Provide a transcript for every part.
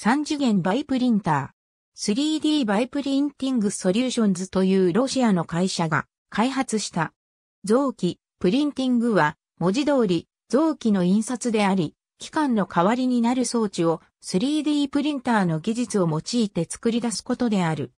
3次元バイプリンター、3D バイプリンティングソリューションズというロシアの会社が開発した。臓器、プリンティングは文字通り臓器の印刷であり、機関の代わりになる装置を 3D プリンターの技術を用いて作り出すことである。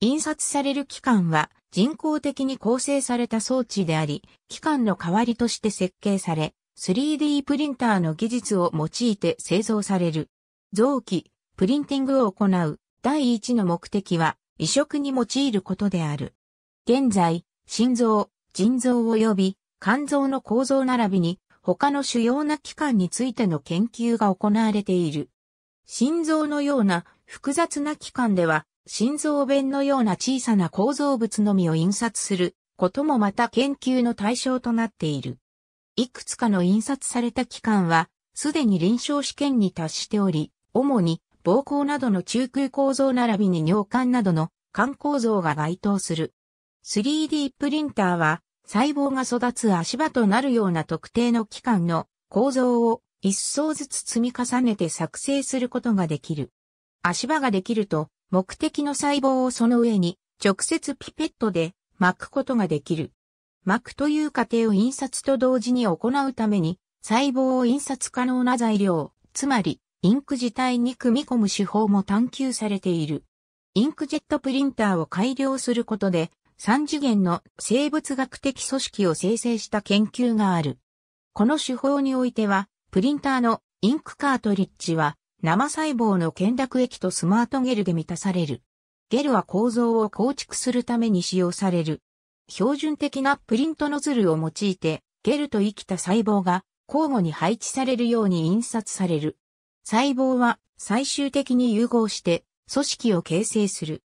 印刷される機関は人工的に構成された装置であり、機関の代わりとして設計され、3D プリンターの技術を用いて製造される。臓器、プリンティングを行う第一の目的は移植に用いることである。現在、心臓、腎臓及び肝臓の構造並びに他の主要な器官についての研究が行われている。心臓のような複雑な器官では心臓弁のような小さな構造物のみを印刷することもまた研究の対象となっている。いくつかの印刷された器官はすでに臨床試験に達しており、主に膀胱などの中空構造並びに尿管などの肝構造が該当する。3D プリンターは細胞が育つ足場となるような特定の器官の構造を一層ずつ積み重ねて作成することができる。足場ができると目的の細胞をその上に直接ピペットで巻くことができる。巻くという過程を印刷と同時に行うために細胞を印刷可能な材料、つまりインク自体に組み込む手法も探求されている。インクジェットプリンターを改良することで、三次元の生物学的組織を生成した研究がある。この手法においては、プリンターのインクカートリッジは生細胞の懸濁液とスマートゲルで満たされる。ゲルは構造を構築するために使用される。標準的なプリントノズルを用いて、ゲルと生きた細胞が交互に配置されるように印刷される。細胞は最終的に融合して組織を形成する。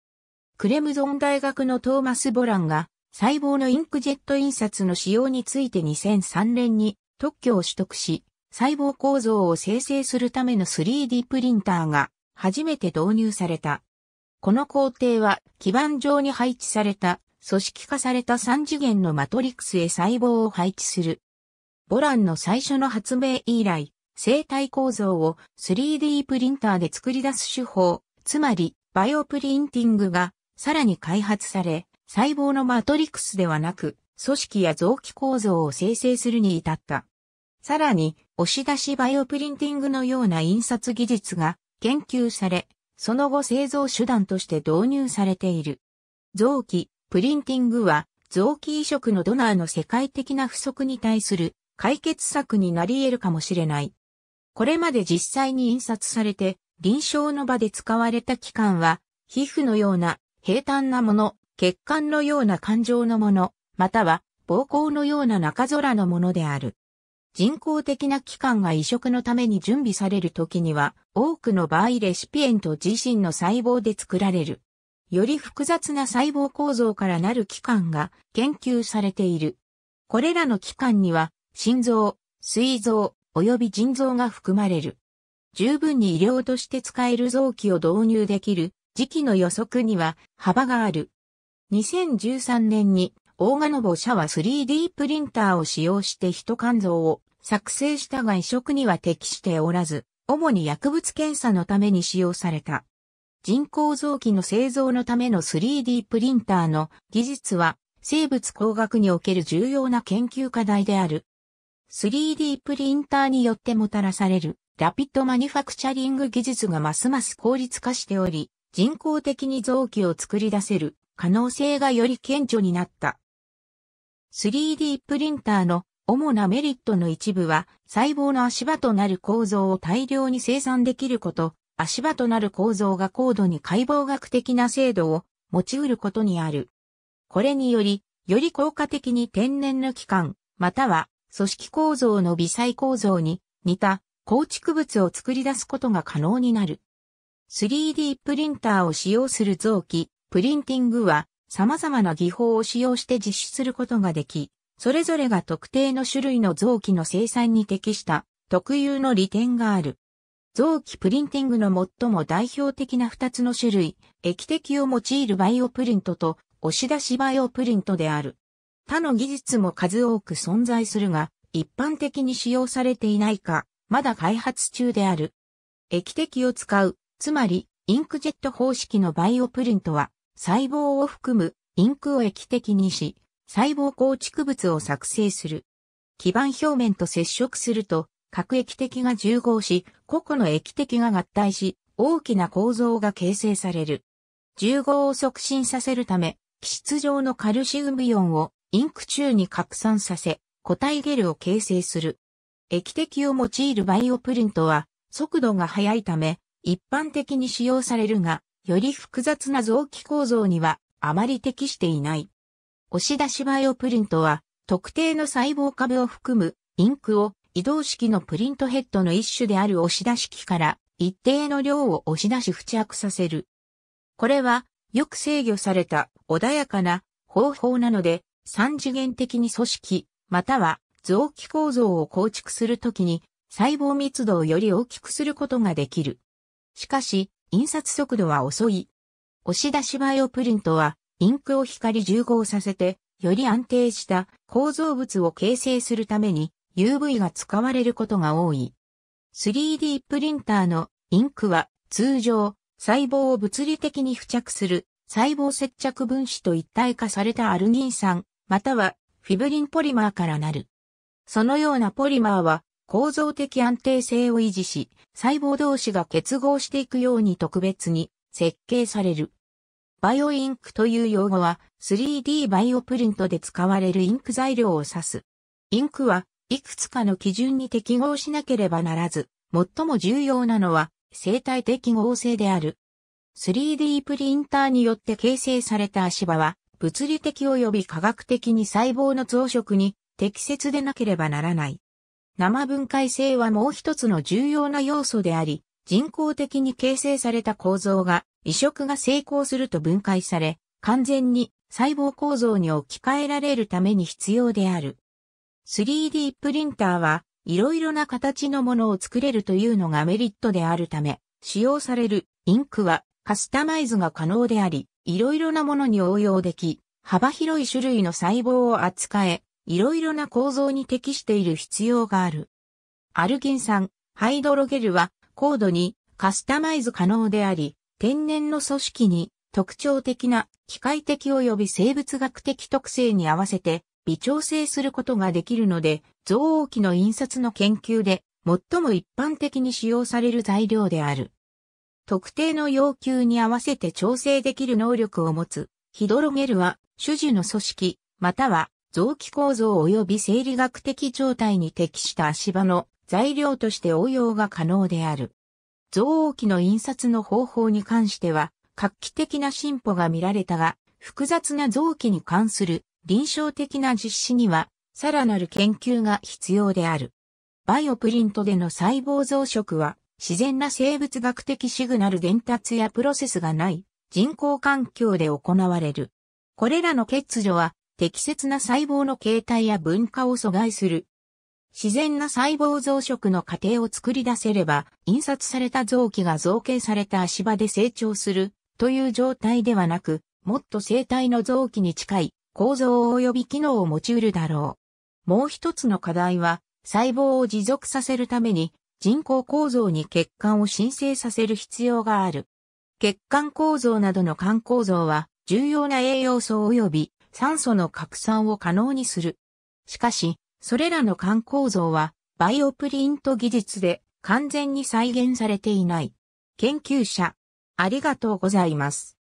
クレムゾン大学のトーマス・ボランが細胞のインクジェット印刷の使用について2003年に特許を取得し、細胞構造を生成するための 3D プリンターが初めて導入された。この工程は基板上に配置された組織化された3次元のマトリクスへ細胞を配置する。ボランの最初の発明以来、生体構造を 3D プリンターで作り出す手法、つまりバイオプリンティングがさらに開発され、細胞のマトリクスではなく、組織や臓器構造を生成するに至った。さらに、押し出しバイオプリンティングのような印刷技術が研究され、その後製造手段として導入されている。臓器、プリンティングは、臓器移植のドナーの世界的な不足に対する解決策になり得るかもしれない。これまで実際に印刷されて臨床の場で使われた器官は、皮膚のような平坦なもの、血管のような感情のもの、または膀胱のような中空のものである。人工的な器官が移植のために準備される時には、多くの場合レシピエント自身の細胞で作られる。より複雑な細胞構造からなる器官が研究されている。これらの器官には、心臓、膵臓、及び腎臓が含まれる。十分に医療として使える臓器を導入できる時期の予測には幅がある。2013年にオーガノボ社は 3D プリンターを使用して人肝臓を作成したが移植には適しておらず、主に薬物検査のために使用された。人工臓器の製造のための 3D プリンターの技術は生物工学における重要な研究課題である。3D プリンターによってもたらされるラピッドマニファクチャリング技術がますます効率化しており、人工的に臓器を作り出せる可能性がより顕著になった。3D プリンターの主なメリットの一部は、細胞の足場となる構造を大量に生産できること、足場となる構造が高度に解剖学的な精度を持ち得ることにある。これにより、より効果的に天然の器官、または組織構造の微細構造に似た構築物を作り出すことが可能になる。3D プリンターを使用する臓器、プリンティングは様々な技法を使用して実施することができ、それぞれが特定の種類の臓器の生産に適した特有の利点がある。臓器プリンティングの最も代表的な2つの種類、液滴を用いるバイオプリントと押し出しバイオプリントである。他の技術も数多く存在するが、一般的に使用されていないか、まだ開発中である。液滴を使う、つまり、インクジェット方式のバイオプリントは、細胞を含むインクを液滴にし、細胞構築物を作成する。基板表面と接触すると、各液滴が重合し、個々の液滴が合体し、大きな構造が形成される。重合を促進させるため、基質上のカルシウムイオンをインク中に拡散させ、固体ゲルを形成する。液滴を用いるバイオプリントは、速度が速いため、一般的に使用されるが、より複雑な臓器構造にはあまり適していない。押し出しバイオプリントは、特定の細胞壁を含むインクを移動式のプリントヘッドの一種である押し出し機から一定の量を押し出し付着させる。これはよく制御された穏やかな方法なので三次元的に組織、または臓器構造を構築するときに細胞密度をより大きくすることができる。しかし、印刷速度は遅い。押し出しバイオプリントは、インクを光重合させて、より安定した構造物を形成するために UV が使われることが多い。3D プリンターのインクは通常細胞を物理的に付着する細胞接着分子と一体化されたアルギン酸、またはフィブリンポリマーからなる。そのようなポリマーは構造的安定性を維持し、細胞同士が結合していくように特別に設計される。バイオインクという用語は 3D バイオプリントで使われるインク材料を指す。インクはいくつかの基準に適合しなければならず、最も重要なのは生体適合性である。3D プリンターによって形成された足場は物理的及び科学的に細胞の増殖に適切でなければならない。生分解性はもう一つの重要な要素であり、人工的に形成された構造が移植が成功すると分解され、完全に細胞構造に置き換えられるために必要である。3D プリンターはいろいろな形のものを作れるというのがメリットであるため、使用されるインクはカスタマイズが可能であり、いろいろなものに応用でき、幅広い種類の細胞を扱え、いろいろな構造に適している必要がある。アルギン酸、ハイドロゲルは高度にカスタマイズ可能であり、天然の組織に特徴的な機械的及び生物学的特性に合わせて微調整することができるので、造黄器の印刷の研究で最も一般的に使用される材料である。特定の要求に合わせて調整できる能力を持つ、ヒドロゲルは、種樹の組織、または臓器構造及び生理学的状態に適した足場の材料として応用が可能である。臓器の印刷の方法に関しては、画期的な進歩が見られたが、複雑な臓器に関する臨床的な実施には、さらなる研究が必要である。バイオプリントでの細胞増殖は、自然な生物学的シグナル伝達やプロセスがない人工環境で行われる。これらの欠如は適切な細胞の形態や分化を阻害する。自然な細胞増殖の過程を作り出せれば、印刷された臓器が造形された足場で成長するという状態ではなく、もっと生体の臓器に近い構造及び機能を持ち得るだろう。もう一つの課題は、細胞を持続させるために人工構造に血管を申請させる必要がある。血管構造などの肝構造は重要な栄養素及び酸素の拡散を可能にする。しかし、それらの肝構造はバイオプリント技術で完全に再現されていない。研究者、ありがとうございます。